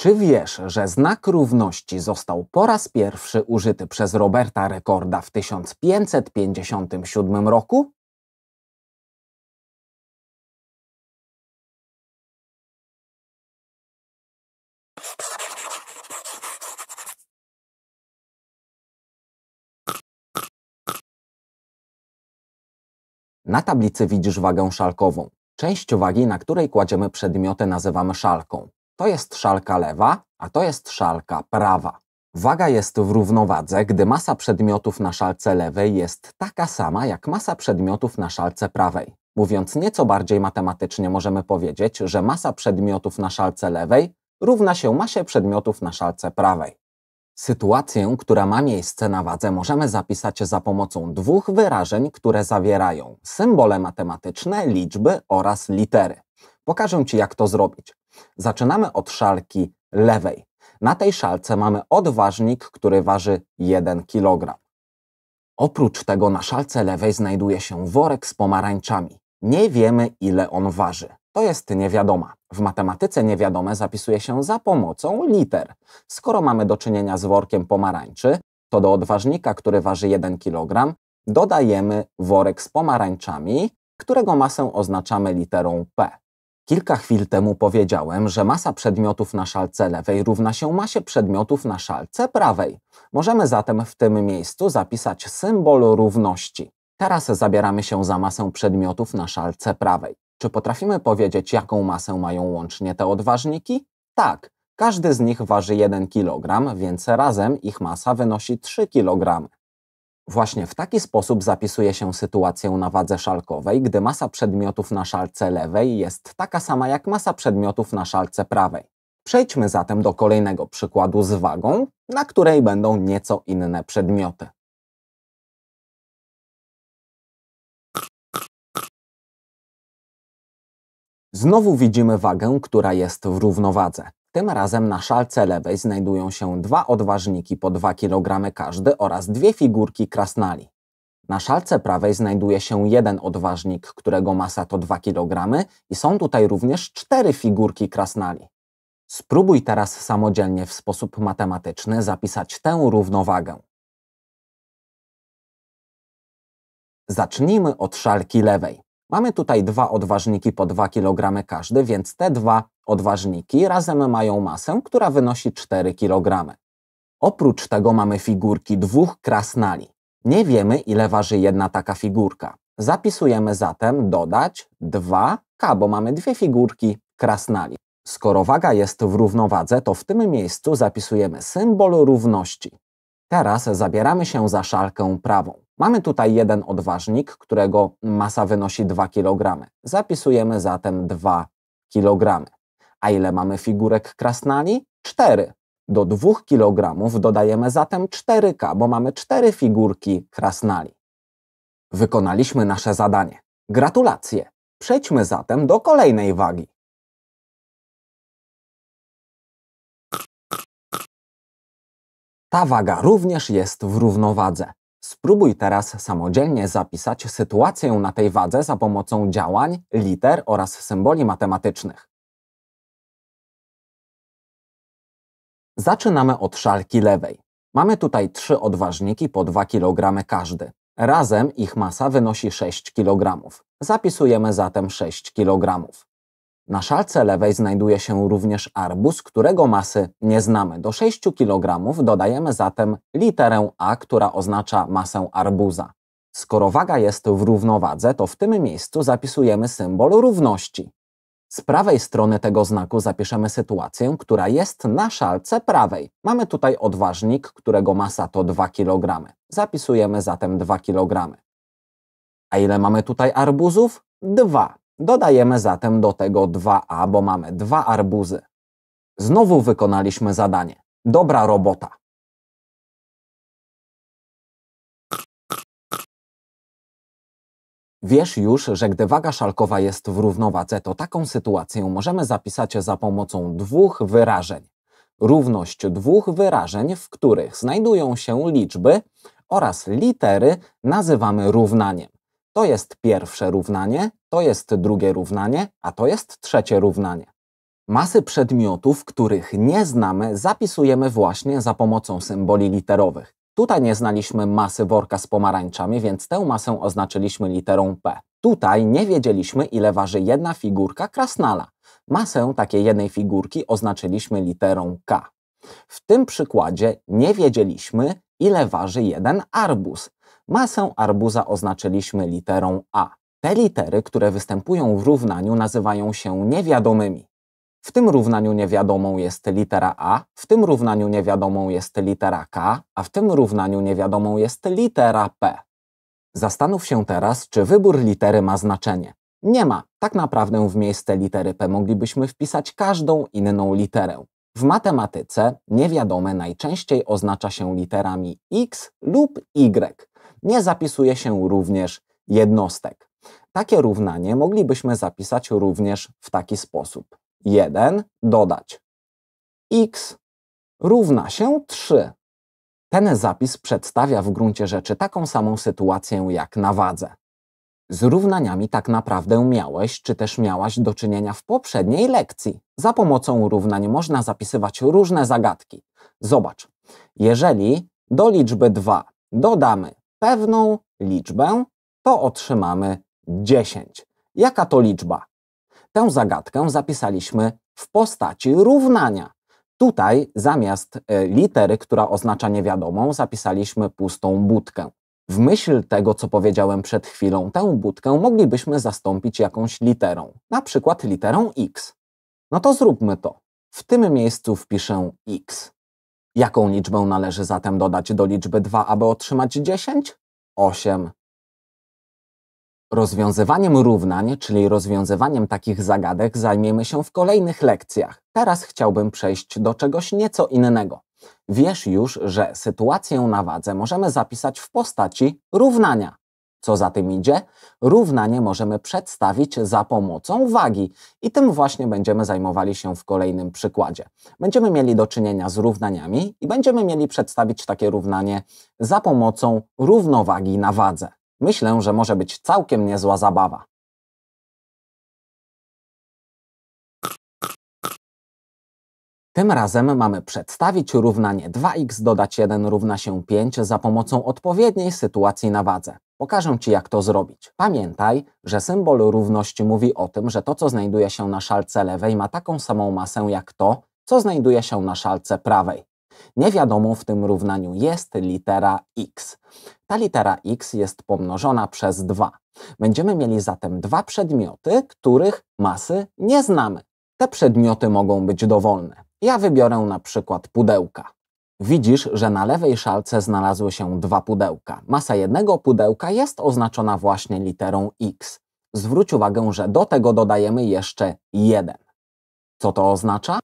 Czy wiesz, że znak równości został po raz pierwszy użyty przez Roberta Rekorda w 1557 roku? Na tablicy widzisz wagę szalkową, część wagi, na której kładziemy przedmioty nazywamy szalką. To jest szalka lewa, a to jest szalka prawa. Waga jest w równowadze, gdy masa przedmiotów na szalce lewej jest taka sama jak masa przedmiotów na szalce prawej. Mówiąc nieco bardziej matematycznie, możemy powiedzieć, że masa przedmiotów na szalce lewej równa się masie przedmiotów na szalce prawej. Sytuację, która ma miejsce na wadze, możemy zapisać za pomocą dwóch wyrażeń, które zawierają symbole matematyczne, liczby oraz litery. Pokażę Ci, jak to zrobić. Zaczynamy od szalki lewej. Na tej szalce mamy odważnik, który waży 1 kg. Oprócz tego na szalce lewej znajduje się worek z pomarańczami. Nie wiemy, ile on waży. To jest niewiadoma. W matematyce niewiadome zapisuje się za pomocą liter. Skoro mamy do czynienia z workiem pomarańczy, to do odważnika, który waży 1 kg, dodajemy worek z pomarańczami, którego masę oznaczamy literą P. Kilka chwil temu powiedziałem, że masa przedmiotów na szalce lewej równa się masie przedmiotów na szalce prawej. Możemy zatem w tym miejscu zapisać symbol równości. Teraz zabieramy się za masę przedmiotów na szalce prawej. Czy potrafimy powiedzieć, jaką masę mają łącznie te odważniki? Tak, każdy z nich waży 1 kg, więc razem ich masa wynosi 3 kg. Właśnie w taki sposób zapisuje się sytuację na wadze szalkowej, gdy masa przedmiotów na szalce lewej jest taka sama jak masa przedmiotów na szalce prawej. Przejdźmy zatem do kolejnego przykładu z wagą, na której będą nieco inne przedmioty. Znowu widzimy wagę, która jest w równowadze. Tym razem na szalce lewej znajdują się dwa odważniki po 2 kg każdy oraz dwie figurki krasnali. Na szalce prawej znajduje się jeden odważnik, którego masa to 2 kg i są tutaj również cztery figurki krasnali. Spróbuj teraz samodzielnie w sposób matematyczny zapisać tę równowagę. Zacznijmy od szalki lewej. Mamy tutaj dwa odważniki po 2 kg każdy, więc te dwa odważniki razem mają masę, która wynosi 4 kg. Oprócz tego mamy figurki dwóch krasnali. Nie wiemy, ile waży jedna taka figurka. Zapisujemy zatem dodać 2K, bo mamy dwie figurki krasnali. Skoro waga jest w równowadze, to w tym miejscu zapisujemy symbol równości. Teraz zabieramy się za szalkę prawą. Mamy tutaj jeden odważnik, którego masa wynosi 2 kg. Zapisujemy zatem 2 kg. A ile mamy figurek krasnali? 4. Do 2 kg dodajemy zatem 4K, bo mamy 4 figurki krasnali. Wykonaliśmy nasze zadanie. Gratulacje! Przejdźmy zatem do kolejnej wagi. Ta waga również jest w równowadze. Spróbuj teraz samodzielnie zapisać sytuację na tej wadze za pomocą działań, liter oraz symboli matematycznych. Zaczynamy od szalki lewej. Mamy tutaj trzy odważniki po 2 kg każdy. Razem ich masa wynosi 6 kg. Zapisujemy zatem 6 kg. Na szalce lewej znajduje się również arbuz, którego masy nie znamy. Do 6 kg dodajemy zatem literę A, która oznacza masę arbuza. Skoro waga jest w równowadze, to w tym miejscu zapisujemy symbol równości. Z prawej strony tego znaku zapiszemy sytuację, która jest na szalce prawej. Mamy tutaj odważnik, którego masa to 2 kg. Zapisujemy zatem 2 kg. A ile mamy tutaj arbuzów? 2. Dodajemy zatem do tego 2a, bo mamy dwa arbuzy. Znowu wykonaliśmy zadanie. Dobra robota. Wiesz już, że gdy waga szalkowa jest w równowadze, to taką sytuację możemy zapisać za pomocą dwóch wyrażeń. Równość dwóch wyrażeń, w których znajdują się liczby oraz litery, nazywamy równaniem. To jest pierwsze równanie, to jest drugie równanie, a to jest trzecie równanie. Masy przedmiotów, których nie znamy, zapisujemy właśnie za pomocą symboli literowych. Tutaj nie znaliśmy masy worka z pomarańczami, więc tę masę oznaczyliśmy literą P. Tutaj nie wiedzieliśmy, ile waży jedna figurka krasnala. Masę takiej jednej figurki oznaczyliśmy literą K. W tym przykładzie nie wiedzieliśmy, ile waży jeden arbus. Masę arbuza oznaczyliśmy literą A. Te litery, które występują w równaniu, nazywają się niewiadomymi. W tym równaniu niewiadomą jest litera A, w tym równaniu niewiadomą jest litera K, a w tym równaniu niewiadomą jest litera P. Zastanów się teraz, czy wybór litery ma znaczenie. Nie ma. Tak naprawdę w miejsce litery P moglibyśmy wpisać każdą inną literę. W matematyce niewiadome najczęściej oznacza się literami X lub Y nie zapisuje się również jednostek. Takie równanie moglibyśmy zapisać również w taki sposób. 1 dodać x równa się 3. Ten zapis przedstawia w gruncie rzeczy taką samą sytuację jak na wadze. Z równaniami tak naprawdę miałeś czy też miałaś do czynienia w poprzedniej lekcji. Za pomocą równań można zapisywać różne zagadki. Zobacz, jeżeli do liczby 2 dodamy pewną liczbę, to otrzymamy 10. Jaka to liczba? Tę zagadkę zapisaliśmy w postaci równania. Tutaj zamiast e, litery, która oznacza niewiadomą, zapisaliśmy pustą budkę. W myśl tego, co powiedziałem przed chwilą, tę budkę moglibyśmy zastąpić jakąś literą, na przykład literą x. No to zróbmy to. W tym miejscu wpiszę x. Jaką liczbę należy zatem dodać do liczby 2, aby otrzymać 10? 8. Rozwiązywaniem równań, czyli rozwiązywaniem takich zagadek, zajmiemy się w kolejnych lekcjach. Teraz chciałbym przejść do czegoś nieco innego. Wiesz już, że sytuację na wadze możemy zapisać w postaci równania. Co za tym idzie? Równanie możemy przedstawić za pomocą wagi i tym właśnie będziemy zajmowali się w kolejnym przykładzie. Będziemy mieli do czynienia z równaniami i będziemy mieli przedstawić takie równanie za pomocą równowagi na wadze. Myślę, że może być całkiem niezła zabawa. Tym razem mamy przedstawić równanie 2x dodać 1 równa się 5 za pomocą odpowiedniej sytuacji na wadze. Pokażę Ci, jak to zrobić. Pamiętaj, że symbol równości mówi o tym, że to, co znajduje się na szalce lewej, ma taką samą masę jak to, co znajduje się na szalce prawej. Niewiadomą w tym równaniu jest litera x. Ta litera x jest pomnożona przez 2. Będziemy mieli zatem dwa przedmioty, których masy nie znamy. Te przedmioty mogą być dowolne. Ja wybiorę na przykład pudełka. Widzisz, że na lewej szalce znalazły się dwa pudełka. Masa jednego pudełka jest oznaczona właśnie literą X. Zwróć uwagę, że do tego dodajemy jeszcze jeden. Co to oznacza?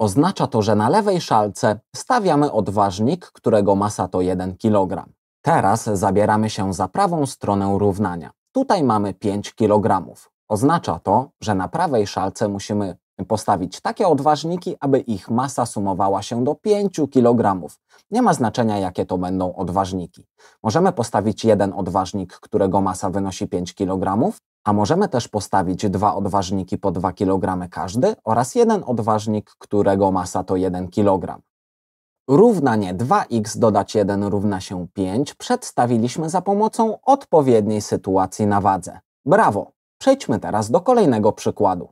Oznacza to, że na lewej szalce stawiamy odważnik, którego masa to 1 kg. Teraz zabieramy się za prawą stronę równania. Tutaj mamy 5 kg. Oznacza to, że na prawej szalce musimy Postawić takie odważniki, aby ich masa sumowała się do 5 kg. Nie ma znaczenia, jakie to będą odważniki. Możemy postawić jeden odważnik, którego masa wynosi 5 kg, a możemy też postawić dwa odważniki po 2 kg każdy oraz jeden odważnik, którego masa to 1 kg. Równanie 2x dodać 1 równa się 5 przedstawiliśmy za pomocą odpowiedniej sytuacji na wadze. Brawo! Przejdźmy teraz do kolejnego przykładu.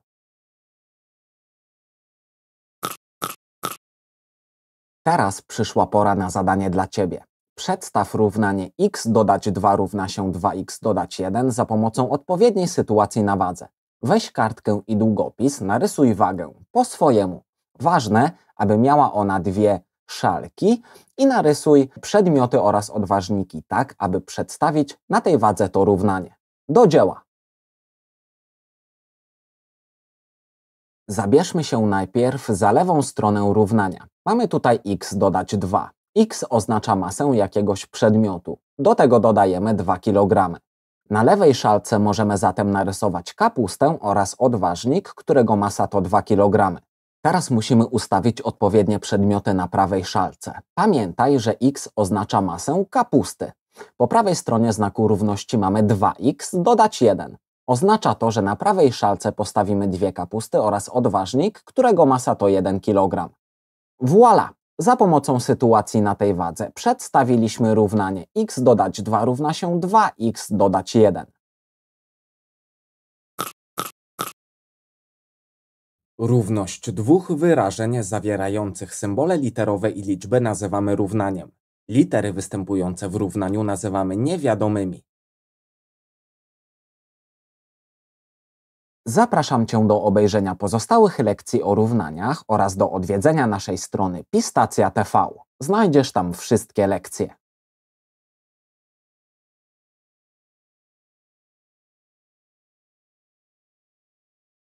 Teraz przyszła pora na zadanie dla Ciebie. Przedstaw równanie x dodać 2 równa się 2x dodać 1 za pomocą odpowiedniej sytuacji na wadze. Weź kartkę i długopis, narysuj wagę po swojemu. Ważne, aby miała ona dwie szalki i narysuj przedmioty oraz odważniki tak, aby przedstawić na tej wadze to równanie. Do dzieła! Zabierzmy się najpierw za lewą stronę równania. Mamy tutaj x dodać 2. x oznacza masę jakiegoś przedmiotu. Do tego dodajemy 2 kg. Na lewej szalce możemy zatem narysować kapustę oraz odważnik, którego masa to 2 kg. Teraz musimy ustawić odpowiednie przedmioty na prawej szalce. Pamiętaj, że x oznacza masę kapusty. Po prawej stronie znaku równości mamy 2x dodać 1. Oznacza to, że na prawej szalce postawimy dwie kapusty oraz odważnik, którego masa to 1 kg. Voilà! Za pomocą sytuacji na tej wadze przedstawiliśmy równanie x dodać 2 równa się 2x dodać 1. Równość dwóch wyrażeń zawierających symbole literowe i liczby nazywamy równaniem. Litery występujące w równaniu nazywamy niewiadomymi. Zapraszam Cię do obejrzenia pozostałych lekcji o równaniach oraz do odwiedzenia naszej strony Pistacja TV. Znajdziesz tam wszystkie lekcje.